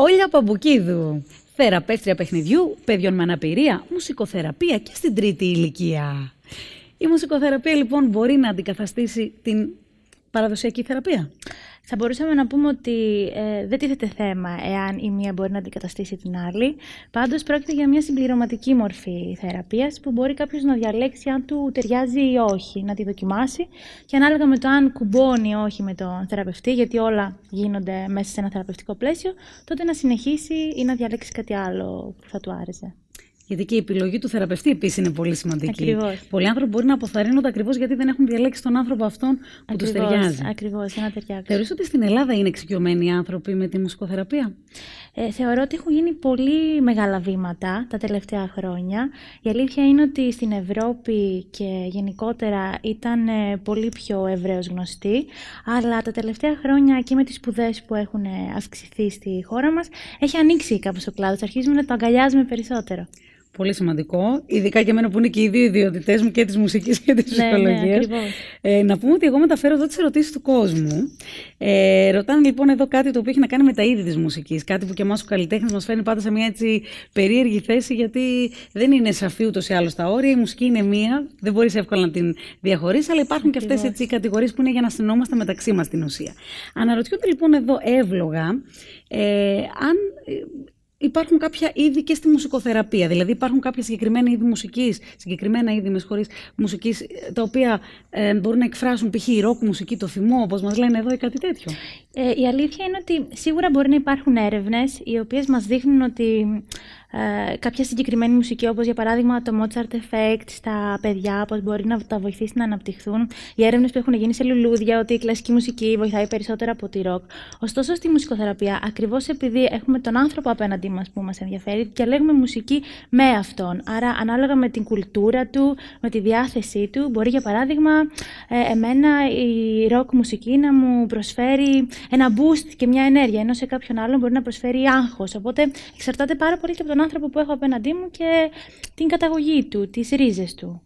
Όλια Παμπουκίδου, θεραπεύτρια παιχνιδιού, παιδιών με αναπηρία, μουσικοθεραπεία και στην τρίτη ηλικία. Η μουσικοθεραπεία λοιπόν μπορεί να αντικαταστήσει την παραδοσιακή θεραπεία. Θα μπορούσαμε να πούμε ότι ε, δεν τίθεται θέμα εάν η μία μπορεί να αντικαταστήσει την άλλη. Πάντως, πρόκειται για μια συμπληρωματική μορφή θεραπείας που μπορεί κάποιος να διαλέξει αν του ταιριάζει ή όχι, να τη δοκιμάσει και ανάλογα με το αν κουμπώνει ή όχι με τον θεραπευτή, γιατί όλα γίνονται μέσα σε ένα θεραπευτικό πλαίσιο, τότε να συνεχίσει ή να διαλέξει κάτι άλλο που θα του άρεσε. Γιατί και η επιλογή του θεραπευτή επίσης είναι πολύ σημαντική. Ακριβώς. Πολλοί άνθρωποι μπορεί να αποθαρρύνονται ακριβώς γιατί δεν έχουν διαλέξει τον άνθρωπο αυτόν που τους ταιριάζει. Ακριβώς, για να ταιριάξει. Θεωρείς ότι στην Ελλάδα είναι εξοικειωμένοι οι άνθρωποι με τη μουσικοθεραπεία. Ε, θεωρώ ότι έχουν γίνει πολύ μεγάλα βήματα τα τελευταία χρόνια. Η αλήθεια είναι ότι στην Ευρώπη και γενικότερα ήταν ε, πολύ πιο ευρέως γνωστοί. Αλλά τα τελευταία χρόνια και με τις σπουδές που έχουν ε, αυξηθεί στη χώρα μας, έχει ανοίξει κάπως ο κλάδο. Αρχίζουμε να το αγκαλιάζουμε περισσότερο. Πολύ σημαντικό. Ειδικά για μένα που είναι και οι δύο ιδιότητές μου και της μουσικής και της ψυχολογία. Ναι, ναι, ε, να πούμε ότι εγώ μεταφέρω εδώ τις ερωτήσεις του κόσμου. Ε, ρωτάνε λοιπόν εδώ κάτι το οποίο έχει να κάνει με τα είδη της μουσικής. Κάτι που και εμάς ο καλλιτέχνες μας φέρνει πάντα σε μια έτσι περίεργη θέση, γιατί δεν είναι σαφή ούτως ή άλλως τα όρια. Η μουσική είναι μία, δεν μπορείς εύκολα να την διαχωρίσει, αλλά υπάρχουν και αυτές οι κατηγορίες που είναι για να συνόμαστε μεταξύ μας την ουσία. Αναρωτιούνται λοιπόν εδώ εύλογα ε, αν υπάρχουν κάποια είδη και στη μουσικοθεραπεία. Δηλαδή, υπάρχουν κάποια συγκεκριμένα είδη μουσικής, συγκεκριμένα είδη με χωρί μουσικής, ε, τα οποία ε, μπορούν να εκφράσουν π.χ. η ροκ μουσική, το θυμό, όπως μας λένε εδώ, ή κάτι τέτοιο. Ε, η αλήθεια είναι ότι σίγουρα μπορεί να υπάρχουν έρευνες οι οποίες μας δείχνουν ότι ε, κάποια συγκεκριμένη μουσική, όπως για παράδειγμα το Mozart Effect στα παιδιά, πώς μπορεί να τα βοηθήσει να αναπτυχθούν. Οι έρευνες που έχουν γίνει σε λουλούδια, ότι η κλασική μουσική βοηθάει περισσότερο από τη ροκ. Ωστόσο, στη μουσικοθεραπεία, ακριβώς επειδή έχουμε τον άνθρωπο απέναντί μας που μας ενδιαφέρει, διαλέγουμε μουσική με αυτόν. Άρα, ανάλογα με την κουλτούρα του, με τη διάθεσή του, μπορεί για παράδειγμα ε, εμένα η ροκ μουσική να μου προσφέρει ένα boost και μια ενέργεια, ενώ σε κάποιον άλλον μπορεί να προσφέρει άγχος. Οπότε εξαρτάται πάρα πολύ και από τον τον άνθρωπο που έχω απέναντί μου και την καταγωγή του, τις ρίζες του.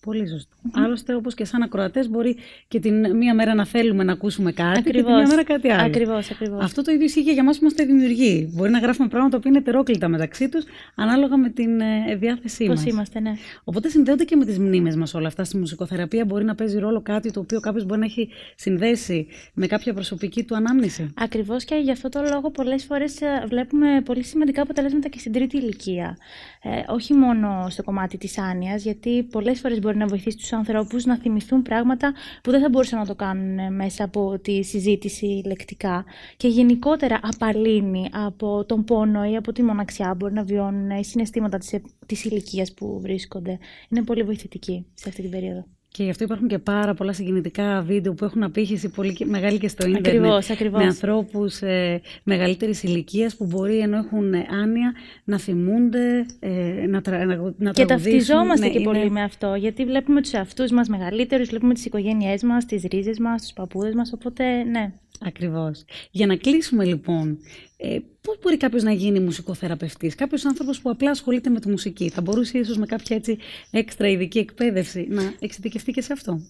Πολύ σωστό. Mm-hmm. Άλλωστε, όπως και σαν ακροατές, μπορεί και την μία μέρα να θέλουμε να ακούσουμε κάτι και την μία μέρα κάτι άλλο. Ακριβώς, ακριβώς. Αυτό το ίδιο ισχύει για εμά που είμαστε δημιουργοί. Μπορεί να γράφουμε πράγματα που είναι ετερόκλητα μεταξύ τους, ανάλογα με την ε, διάθεσή μα. Πώ είμαστε, ναι. Οπότε συνδέονται και με τις μνήμες μας όλα αυτά. Στη μουσικοθεραπεία μπορεί να παίζει ρόλο κάτι το οποίο κάποιος μπορεί να έχει συνδέσει με κάποια προσωπική του ανάμνηση. Ακριβώς και γι' αυτό το λόγο πολλές φορές ε, βλέπουμε πολύ σημαντικά αποτελέσματα και στην τρίτη ηλικία. Ε, όχι μόνο στο κομμάτι της άνοια, γιατί πολλές φορές μπορεί μπορεί να βοηθήσει τους ανθρώπους να θυμηθούν πράγματα που δεν θα μπορούσαν να το κάνουν μέσα από τη συζήτηση λεκτικά και γενικότερα απαλύνει από τον πόνο ή από τη μοναξιά μπορεί να βιώνουν οι συναισθήματα της, ε, ηλικίας που βρίσκονται. Είναι πολύ βοηθητική σε αυτή την περίοδο. Και γι' αυτό υπάρχουν και πάρα πολλά συγκινητικά βίντεο που έχουν απήχηση πολύ μεγάλη και στο ίντερνετ. Ακριβώς, ακριβώς. Με ανθρώπους ε, μεγαλύτερης ηλικίας που μπορεί ενώ έχουν άνοια να θυμούνται, ε, να, τρα, να, να Και ταυτιζόμαστε ναι, και είναι... πολύ με αυτό, γιατί βλέπουμε τους αυτούς μας μεγαλύτερους, βλέπουμε τις οικογένειές μας, τις ρίζες μας, τους παππούδες μας, οπότε ναι. Ακριβώς. Για να κλείσουμε λοιπόν, ε, πώς μπορεί κάποιος να γίνει μουσικοθεραπευτής, κάποιος άνθρωπος που απλά ασχολείται με τη μουσική, θα μπορούσε ίσως με κάποια έτσι έξτρα ειδική εκπαίδευση να εξειδικευτεί αυτό.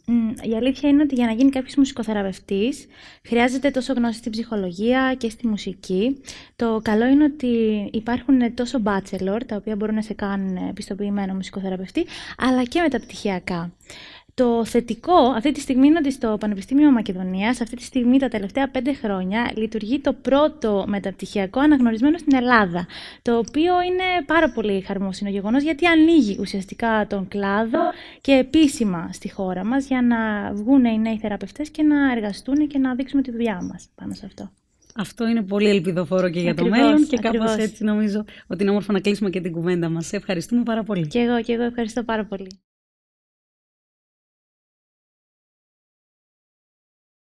η αλήθεια είναι ότι για να γίνει κάποιος μουσικοθεραπευτής χρειάζεται τόσο γνώση στην ψυχολογία και στη μουσική. Το καλό είναι ότι υπάρχουν τόσο bachelor, τα οποία μπορούν να σε κάνουν πιστοποιημένο μουσικοθεραπευτή, αλλά και μεταπτυχιακά. Το θετικό αυτή τη στιγμή είναι ότι στο Πανεπιστήμιο Μακεδονίας αυτή τη στιγμή τα τελευταία πέντε χρόνια λειτουργεί το πρώτο μεταπτυχιακό αναγνωρισμένο στην Ελλάδα, το οποίο είναι πάρα πολύ χαρμόσυνο γεγονός γιατί ανοίγει ουσιαστικά τον κλάδο και επίσημα στη χώρα μας για να βγουν οι νέοι θεραπευτές και να εργαστούν και να δείξουμε τη δουλειά μας πάνω σε αυτό. Αυτό είναι πολύ ελπιδοφόρο και για το μέλλον και κάπως έτσι νομίζω ότι είναι όμορφο να κλείσουμε και την κουβέντα μας. ευχαριστούμε πάρα πολύ. Και εγώ, και εγώ ευχαριστώ πάρα πολύ.